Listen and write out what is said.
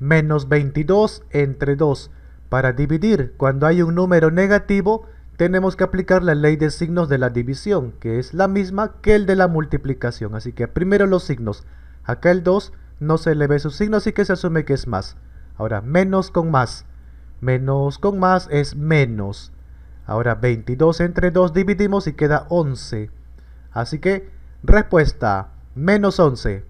menos 22 entre 2. Para dividir, cuando hay un número negativo, tenemos que aplicar la ley de signos de la división, que es la misma que el de la multiplicación. Así que primero los signos. Acá el 2 no se le ve su signo, así que se asume que es más. Ahora, menos con más. Menos con más es menos. Ahora, 22 entre 2 dividimos y queda 11. Así que, respuesta, menos 11.